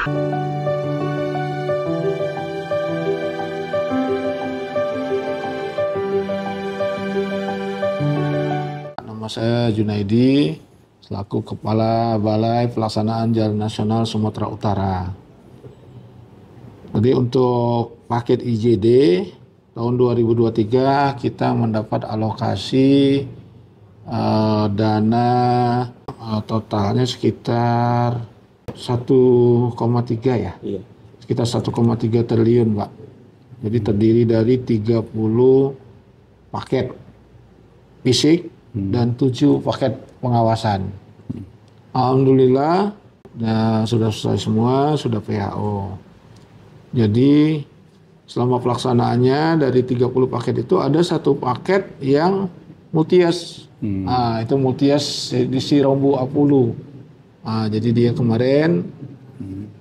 Nama saya Junaidi, selaku Kepala Balai Pelaksanaan Jalan Nasional Sumatera Utara. Jadi untuk paket IJD tahun 2023 kita mendapat alokasi uh, dana uh, totalnya sekitar 1,3 ya. Iya. Sekitar 1,3 triliun, Pak. Jadi terdiri dari 30 paket fisik hmm. dan 7 paket pengawasan. Alhamdulillah nah, sudah selesai semua, sudah PHO. Jadi selama pelaksanaannya dari 30 paket itu ada satu paket yang multias. Hmm. Nah, itu multias di Sirombu Apulu Ah, jadi dia kemarin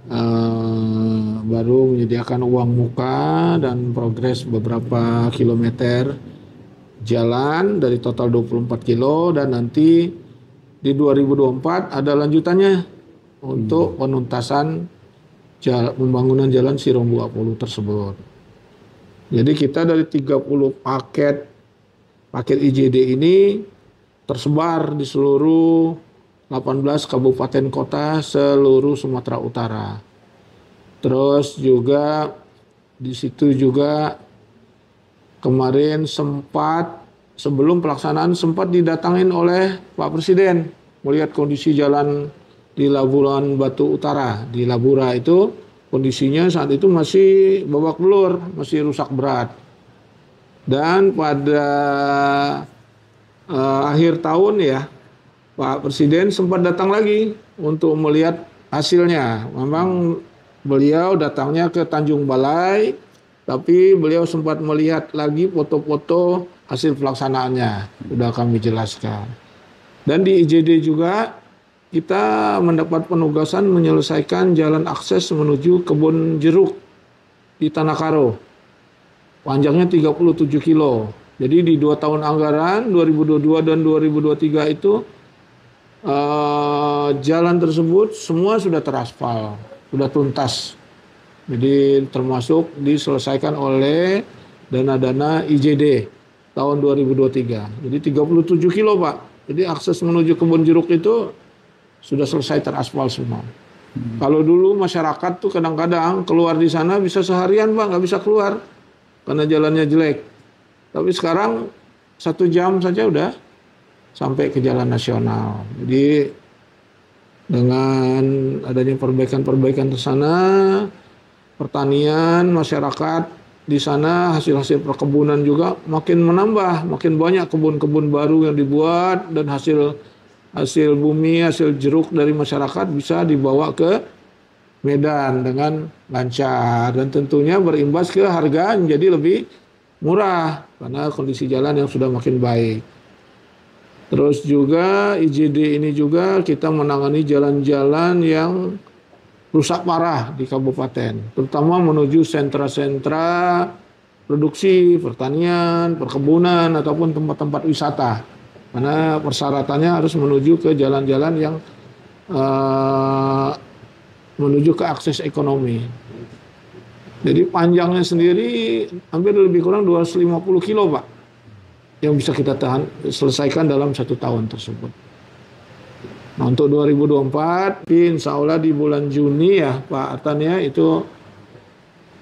uh, baru menyediakan uang muka dan progres beberapa kilometer jalan dari total 24 kilo dan nanti di 2024 ada lanjutannya hmm. untuk penuntasan pembangunan jalan Sirong 20 tersebut. Jadi kita dari 30 paket paket IJD ini tersebar di seluruh 18 kabupaten kota seluruh Sumatera Utara. Terus juga di situ juga kemarin sempat sebelum pelaksanaan sempat didatangin oleh Pak Presiden melihat kondisi jalan di Labuan Batu Utara di Labura itu kondisinya saat itu masih babak belur masih rusak berat dan pada uh, akhir tahun ya Pak Presiden sempat datang lagi untuk melihat hasilnya. Memang beliau datangnya ke Tanjung Balai, tapi beliau sempat melihat lagi foto-foto hasil pelaksanaannya. Sudah kami jelaskan. Dan di IJD juga kita mendapat penugasan menyelesaikan jalan akses menuju kebun jeruk di Tanah Karo. Panjangnya 37 kilo. Jadi di dua tahun anggaran 2022 dan 2023 itu uh, jalan tersebut semua sudah teraspal, sudah tuntas. Jadi termasuk diselesaikan oleh dana-dana IJD tahun 2023. Jadi 37 kilo Pak. Jadi akses menuju kebun jeruk itu sudah selesai teraspal semua. Hmm. Kalau dulu masyarakat tuh kadang-kadang keluar di sana bisa seharian Pak, nggak bisa keluar karena jalannya jelek. Tapi sekarang satu jam saja udah sampai ke jalan nasional. Jadi dengan adanya perbaikan-perbaikan di sana, pertanian, masyarakat di sana hasil-hasil perkebunan juga makin menambah, makin banyak kebun-kebun baru yang dibuat dan hasil hasil bumi, hasil jeruk dari masyarakat bisa dibawa ke Medan dengan lancar dan tentunya berimbas ke harga menjadi lebih murah karena kondisi jalan yang sudah makin baik. Terus juga IJD ini juga kita menangani jalan-jalan yang rusak parah di kabupaten, terutama menuju sentra-sentra produksi, pertanian, perkebunan ataupun tempat-tempat wisata. Karena persyaratannya harus menuju ke jalan-jalan yang uh, menuju ke akses ekonomi. Jadi panjangnya sendiri hampir lebih kurang 250 kilo, Pak yang bisa kita tahan selesaikan dalam satu tahun tersebut. Nah untuk 2024, insya Allah di bulan Juni ya Pak Artan ya itu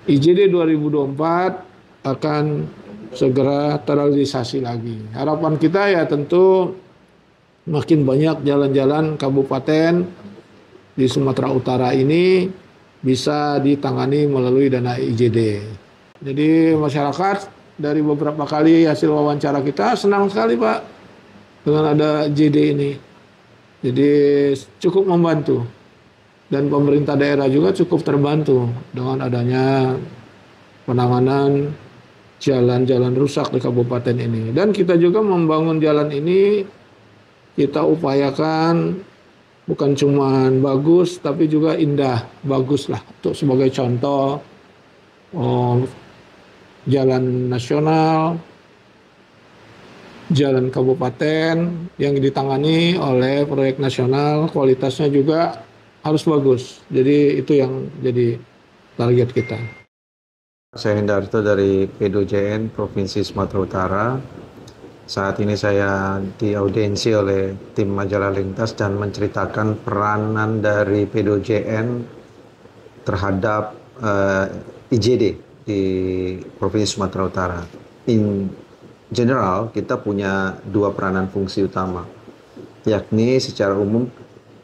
IJD 2024 akan segera terrealisasi lagi. Harapan kita ya tentu makin banyak jalan-jalan kabupaten di Sumatera Utara ini bisa ditangani melalui dana IJD. Jadi masyarakat dari beberapa kali hasil wawancara kita senang sekali Pak dengan ada JD ini. Jadi cukup membantu dan pemerintah daerah juga cukup terbantu dengan adanya penanganan jalan-jalan rusak di kabupaten ini. Dan kita juga membangun jalan ini kita upayakan bukan cuma bagus tapi juga indah baguslah untuk sebagai contoh oh, jalan nasional, jalan kabupaten yang ditangani oleh proyek nasional kualitasnya juga harus bagus. Jadi itu yang jadi target kita. Saya Hendarto dari PDJN Provinsi Sumatera Utara. Saat ini saya diaudensi oleh tim majalah lintas dan menceritakan peranan dari PDJN terhadap uh, eh, IJD di Provinsi Sumatera Utara. In general, kita punya dua peranan fungsi utama, yakni secara umum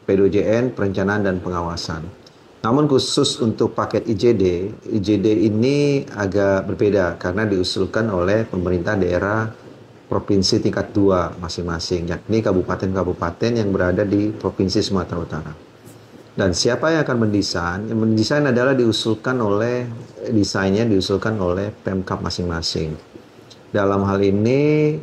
PDOJN, perencanaan dan pengawasan. Namun khusus untuk paket IJD, IJD ini agak berbeda karena diusulkan oleh pemerintah daerah provinsi tingkat 2 masing-masing, yakni kabupaten-kabupaten yang berada di Provinsi Sumatera Utara. Dan siapa yang akan mendesain? Yang mendesain adalah diusulkan oleh desainnya diusulkan oleh Pemkap masing-masing. Dalam hal ini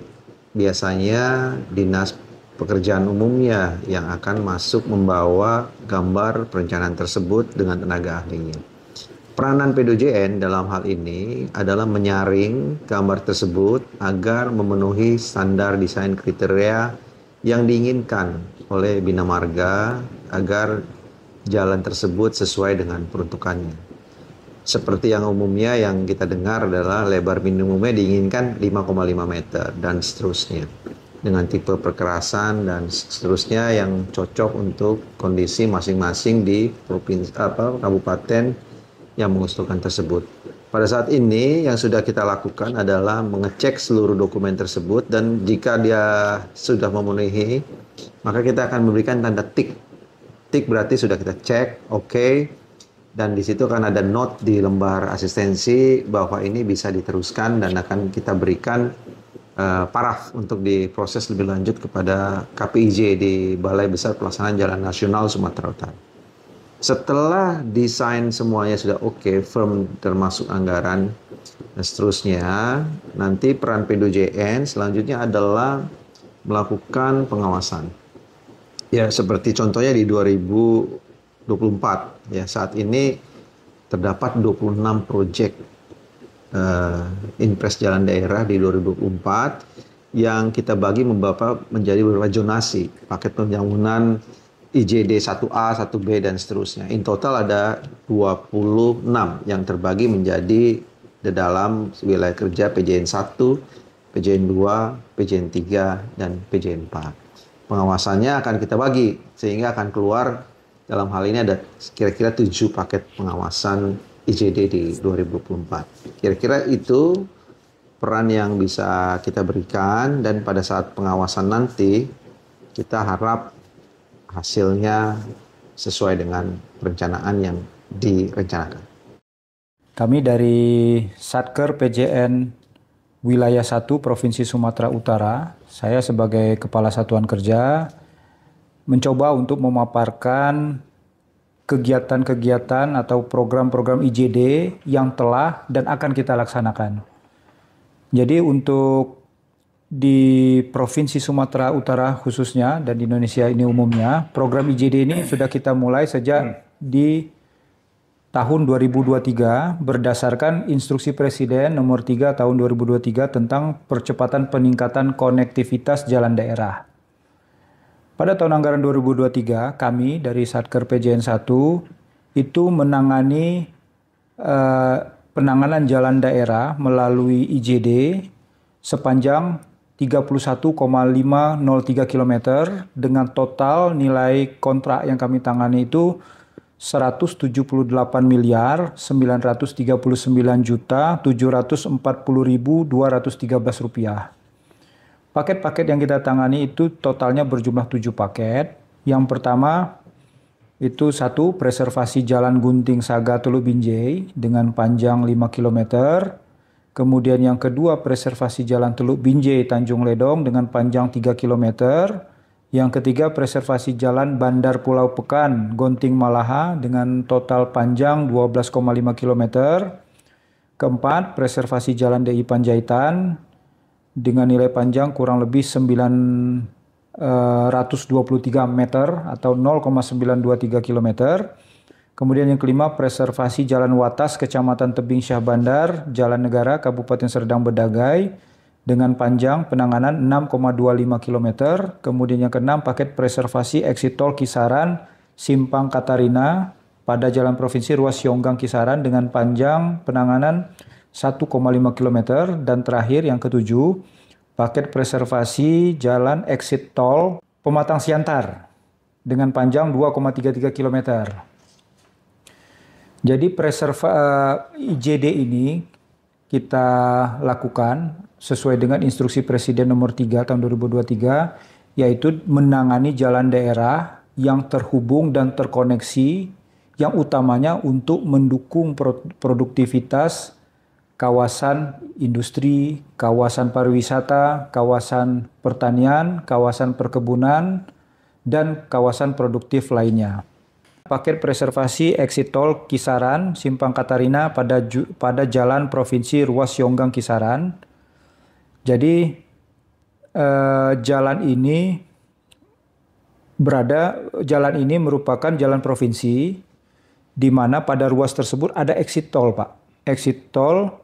biasanya dinas pekerjaan umumnya yang akan masuk membawa gambar perencanaan tersebut dengan tenaga ahlinya. Peranan PDJN dalam hal ini adalah menyaring gambar tersebut agar memenuhi standar desain kriteria yang diinginkan oleh Bina Marga agar jalan tersebut sesuai dengan peruntukannya. Seperti yang umumnya yang kita dengar adalah lebar minimumnya diinginkan 5,5 meter dan seterusnya. Dengan tipe perkerasan dan seterusnya yang cocok untuk kondisi masing-masing di provinsi apa kabupaten yang mengusulkan tersebut. Pada saat ini yang sudah kita lakukan adalah mengecek seluruh dokumen tersebut dan jika dia sudah memenuhi maka kita akan memberikan tanda tik tik berarti sudah kita cek, oke. Okay. Dan di situ akan ada note di lembar asistensi bahwa ini bisa diteruskan dan akan kita berikan uh, paraf untuk diproses lebih lanjut kepada KPIJ di Balai Besar Pelaksanaan Jalan Nasional Sumatera Utara. Setelah desain semuanya sudah oke, okay, firm termasuk anggaran dan seterusnya, nanti peran PDJN selanjutnya adalah melakukan pengawasan Ya, seperti contohnya di 2024 ya saat ini terdapat 26 proyek uh, impres jalan daerah di 2024 yang kita bagi membawa menjadi beberapa jonasi, paket pembangunan IJD 1A, 1B dan seterusnya. In total ada 26 yang terbagi menjadi di dalam wilayah kerja PJN 1, PJN 2, PJN 3 dan PJN 4 pengawasannya akan kita bagi sehingga akan keluar dalam hal ini ada kira-kira tujuh paket pengawasan IJD di 2024. Kira-kira itu peran yang bisa kita berikan dan pada saat pengawasan nanti kita harap hasilnya sesuai dengan perencanaan yang direncanakan. Kami dari Satker PJN Wilayah 1 Provinsi Sumatera Utara saya sebagai kepala satuan kerja mencoba untuk memaparkan kegiatan-kegiatan atau program-program IJD yang telah dan akan kita laksanakan. Jadi untuk di Provinsi Sumatera Utara khususnya dan di Indonesia ini umumnya, program IJD ini sudah kita mulai sejak hmm. di tahun 2023 berdasarkan instruksi Presiden nomor 3 tahun 2023 tentang percepatan peningkatan konektivitas jalan daerah. Pada tahun anggaran 2023, kami dari Satker PJN 1 itu menangani eh, penanganan jalan daerah melalui IJD sepanjang 31,503 km dengan total nilai kontrak yang kami tangani itu 178 miliar 939 juta 740.213 rupiah. Paket-paket yang kita tangani itu totalnya berjumlah 7 paket. Yang pertama itu satu preservasi jalan Gunting Saga Teluk Binjai dengan panjang 5 km. Kemudian yang kedua preservasi jalan Teluk Binjai Tanjung Ledong dengan panjang 3 km. Yang ketiga, preservasi jalan Bandar Pulau Pekan, Gonting Malaha dengan total panjang 12,5 km. Keempat, preservasi jalan DI Panjaitan dengan nilai panjang kurang lebih 923 eh, meter atau 0,923 km. Kemudian yang kelima, preservasi jalan Watas, Kecamatan Tebing Syah Bandar, Jalan Negara, Kabupaten Serdang Bedagai, dengan panjang penanganan 6,25 km. Kemudian yang keenam paket preservasi exit tol kisaran Simpang Katarina pada jalan provinsi ruas Yonggang Kisaran dengan panjang penanganan 1,5 km dan terakhir yang ketujuh paket preservasi jalan exit tol Pematang Siantar dengan panjang 2,33 km. Jadi preserva uh, eh, IJD ini kita lakukan sesuai dengan instruksi Presiden nomor 3 tahun 2023 yaitu menangani jalan daerah yang terhubung dan terkoneksi yang utamanya untuk mendukung produktivitas kawasan industri, kawasan pariwisata, kawasan pertanian, kawasan perkebunan dan kawasan produktif lainnya paket preservasi exit tol Kisaran Simpang Katarina pada pada jalan provinsi ruas Yonggang Kisaran. Jadi eh, jalan ini berada jalan ini merupakan jalan provinsi di mana pada ruas tersebut ada exit tol, Pak. Exit tol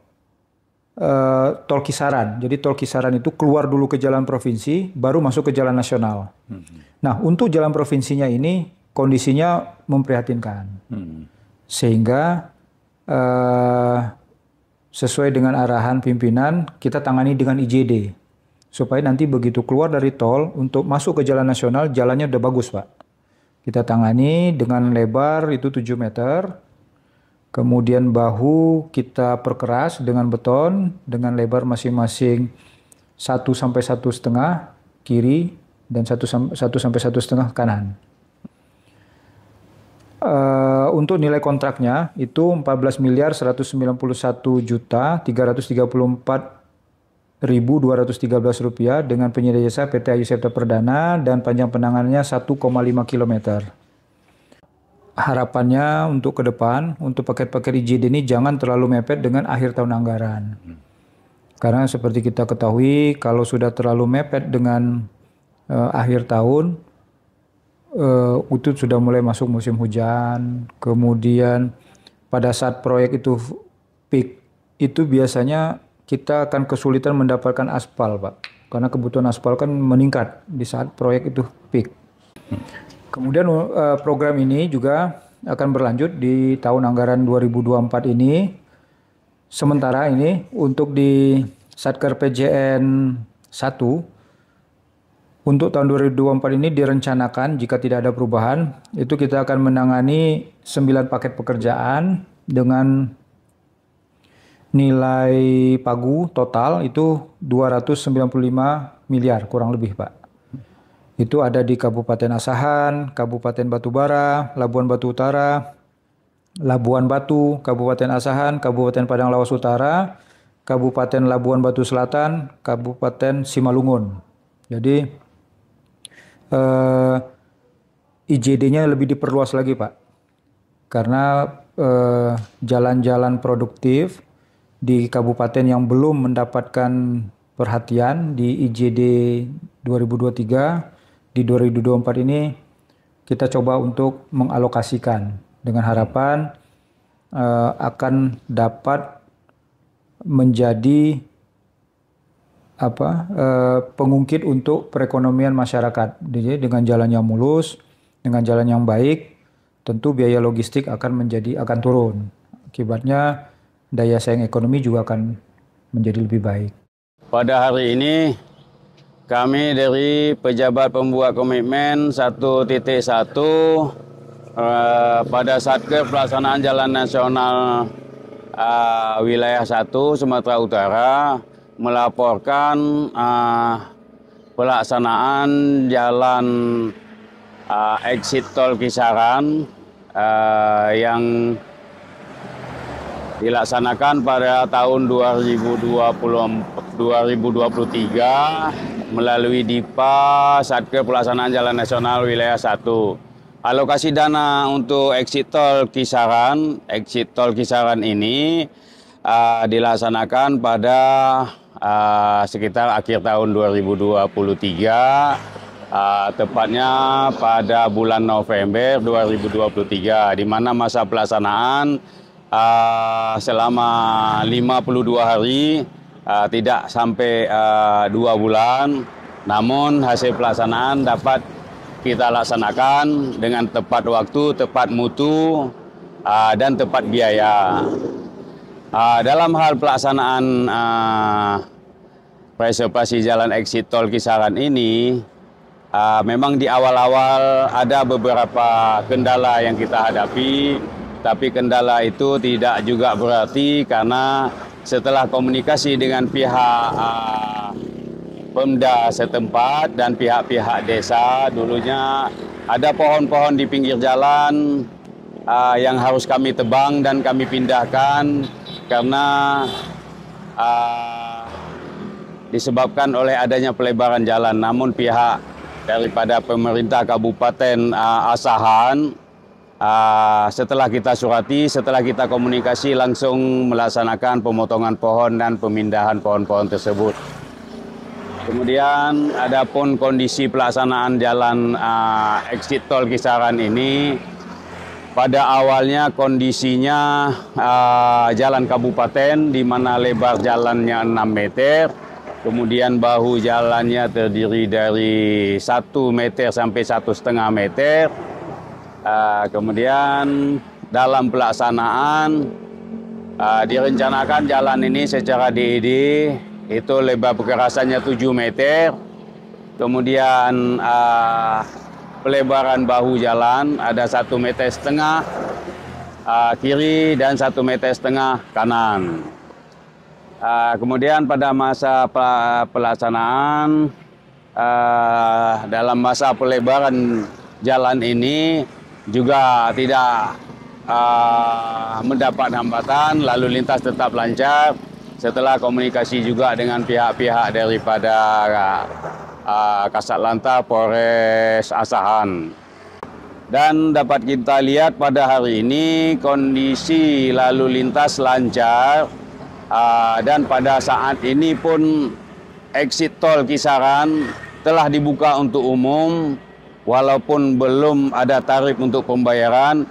eh, tol Kisaran. Jadi tol Kisaran itu keluar dulu ke jalan provinsi, baru masuk ke jalan nasional. Hmm. Nah, untuk jalan provinsinya ini kondisinya memprihatinkan. Hmm. Sehingga uh, sesuai dengan arahan pimpinan kita tangani dengan IJD. Supaya nanti begitu keluar dari tol untuk masuk ke jalan nasional jalannya udah bagus, Pak. Kita tangani dengan lebar itu 7 meter. Kemudian bahu kita perkeras dengan beton dengan lebar masing-masing 1 sampai satu setengah kiri dan satu sampai satu setengah kanan. Uh, untuk nilai kontraknya itu 14 miliar 191 juta 334 1.213 rupiah dengan penyedia jasa PT Ayu Septa Perdana dan panjang penangannya 1,5 km. Harapannya untuk ke depan, untuk paket-paket IJD ini jangan terlalu mepet dengan akhir tahun anggaran. Karena seperti kita ketahui, kalau sudah terlalu mepet dengan uh, akhir tahun, uh, Utut sudah mulai masuk musim hujan. Kemudian pada saat proyek itu peak itu biasanya kita akan kesulitan mendapatkan aspal, Pak. Karena kebutuhan aspal kan meningkat di saat proyek itu peak. Kemudian uh, program ini juga akan berlanjut di tahun anggaran 2024 ini. Sementara ini untuk di Satker PJN 1 untuk tahun 2024 ini direncanakan jika tidak ada perubahan, itu kita akan menangani 9 paket pekerjaan dengan nilai pagu total itu 295 miliar kurang lebih, Pak. Itu ada di Kabupaten Asahan, Kabupaten Batubara, Labuan Batu Utara, Labuan Batu, Kabupaten Asahan, Kabupaten Padang Lawas Utara, Kabupaten Labuan Batu Selatan, Kabupaten Simalungun. Jadi uh, eh, IJD-nya lebih diperluas lagi Pak. Karena eh, jalan-jalan uh, produktif di kabupaten yang belum mendapatkan perhatian di IJD 2023 di 2024 ini kita coba untuk mengalokasikan dengan harapan uh, akan dapat menjadi apa eh, pengungkit untuk perekonomian masyarakat. Jadi dengan jalan yang mulus, dengan jalan yang baik, tentu biaya logistik akan menjadi akan turun. Akibatnya daya saing ekonomi juga akan menjadi lebih baik. Pada hari ini kami dari pejabat pembuat komitmen 1.1 eh, pada saat ke pelaksanaan Jalan Nasional eh, wilayah 1 Sumatera Utara melaporkan uh, pelaksanaan jalan uh, exit tol kisaran uh, yang dilaksanakan pada tahun 2020, 2023 melalui DIPA Satker Pelaksanaan Jalan Nasional Wilayah 1. Alokasi dana untuk exit tol kisaran, exit tol kisaran ini uh, dilaksanakan pada uh, sekitar akhir tahun 2023 uh, eh, tepatnya pada bulan November 2023 di mana masa pelaksanaan uh, selama 52 hari uh, tidak sampai uh, dua bulan namun hasil pelaksanaan dapat kita laksanakan dengan tepat waktu, tepat mutu, uh, dan tepat biaya. Uh, dalam hal pelaksanaan uh, reservasi jalan exit tol kisaran ini, uh, memang di awal-awal ada beberapa kendala yang kita hadapi, tapi kendala itu tidak juga berarti karena setelah komunikasi dengan pihak uh, Pemda setempat dan pihak-pihak desa dulunya ada pohon-pohon di pinggir jalan uh, yang harus kami tebang dan kami pindahkan karena uh, disebabkan oleh adanya pelebaran jalan. Namun pihak daripada pemerintah Kabupaten uh, Asahan uh, setelah kita surati, setelah kita komunikasi langsung melaksanakan pemotongan pohon dan pemindahan pohon-pohon tersebut. Kemudian adapun kondisi pelaksanaan jalan uh, exit tol kisaran ini pada awalnya kondisinya uh, jalan kabupaten di mana lebar jalannya 6 meter, kemudian bahu jalannya terdiri dari 1 meter sampai satu setengah meter. Uh, kemudian dalam pelaksanaan uh, direncanakan jalan ini secara DED e itu lebar kekerasannya 7 meter. Kemudian uh, pelebaran bahu jalan ada satu meter setengah uh, kiri dan satu meter setengah kanan. Uh, kemudian pada masa pelaksanaan uh, dalam masa pelebaran jalan ini juga tidak uh, mendapat hambatan, lalu lintas tetap lancar setelah komunikasi juga dengan pihak-pihak daripada uh, uh, Kasat Lanta Polres Asahan. Dan dapat kita lihat pada hari ini kondisi lalu lintas lancar dan pada saat ini pun exit tol kisaran telah dibuka untuk umum walaupun belum ada tarif untuk pembayaran.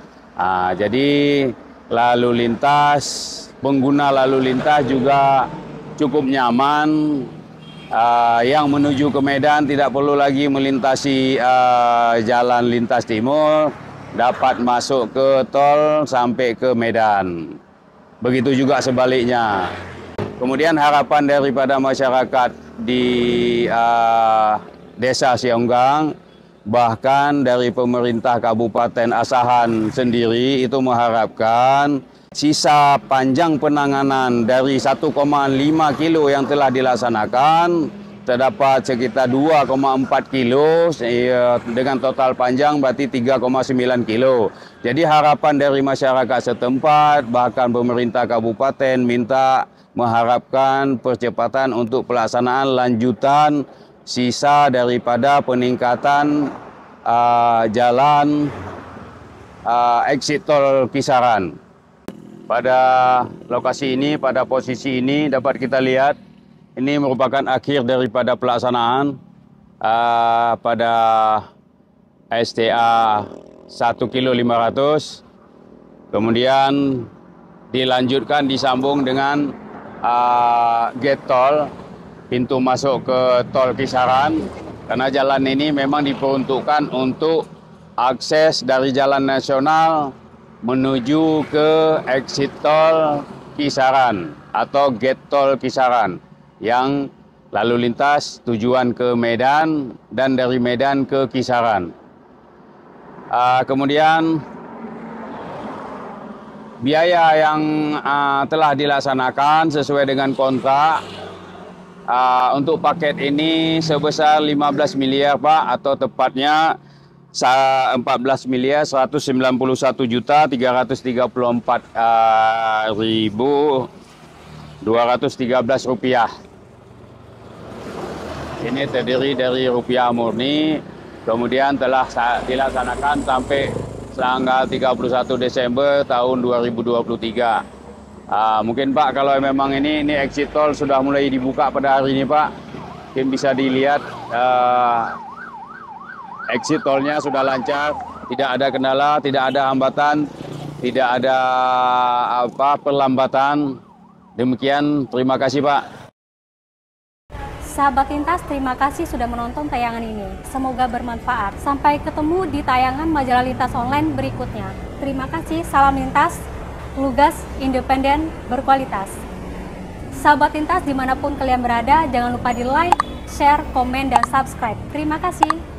jadi lalu lintas pengguna lalu lintas juga cukup nyaman uh, yang menuju ke Medan tidak perlu lagi melintasi uh, jalan lintas timur, dapat masuk ke tol sampai ke Medan. Begitu juga sebaliknya. Kemudian harapan daripada masyarakat di uh, desa Siunggang Bahkan dari pemerintah Kabupaten Asahan sendiri itu mengharapkan sisa panjang penanganan dari 1,5 kilo yang telah dilaksanakan terdapat sekitar 2,4 kilo iya, dengan total panjang berarti 3,9 kilo. Jadi harapan dari masyarakat setempat bahkan pemerintah kabupaten minta mengharapkan percepatan untuk pelaksanaan lanjutan sisa daripada peningkatan uh, jalan uh, exit tol kisaran. Pada lokasi ini, pada posisi ini dapat kita lihat ini merupakan akhir daripada pelaksanaan uh, pada STA 1 kilo 500 kemudian dilanjutkan disambung dengan uh, gate tol pintu masuk ke tol Kisaran karena jalan ini memang diperuntukkan untuk akses dari jalan nasional menuju ke exit tol Kisaran atau gate tol Kisaran yang lalu lintas tujuan ke Medan dan dari Medan ke Kisaran. Uh, kemudian biaya yang uh, telah dilaksanakan sesuai dengan kontrak uh, untuk paket ini sebesar 15 miliar Pak atau tepatnya 14 miliar 191 juta 334 uh, ah, ribu 213 rupiah ini terdiri dari rupiah murni kemudian telah dilaksanakan sampai tanggal 31 Desember tahun 2023 Uh, mungkin Pak kalau memang ini ini exit tol sudah mulai dibuka pada hari ini Pak, mungkin bisa dilihat uh, exit tolnya sudah lancar, tidak ada kendala, tidak ada hambatan, tidak ada apa perlambatan. Demikian, terima kasih Pak. Sahabat Lintas, terima kasih sudah menonton tayangan ini. Semoga bermanfaat. Sampai ketemu di tayangan majalah Lintas Online berikutnya. Terima kasih, salam lintas lugas, independen, berkualitas. Sahabat Lintas dimanapun kalian berada, jangan lupa di like, share, komen, dan subscribe. Terima kasih.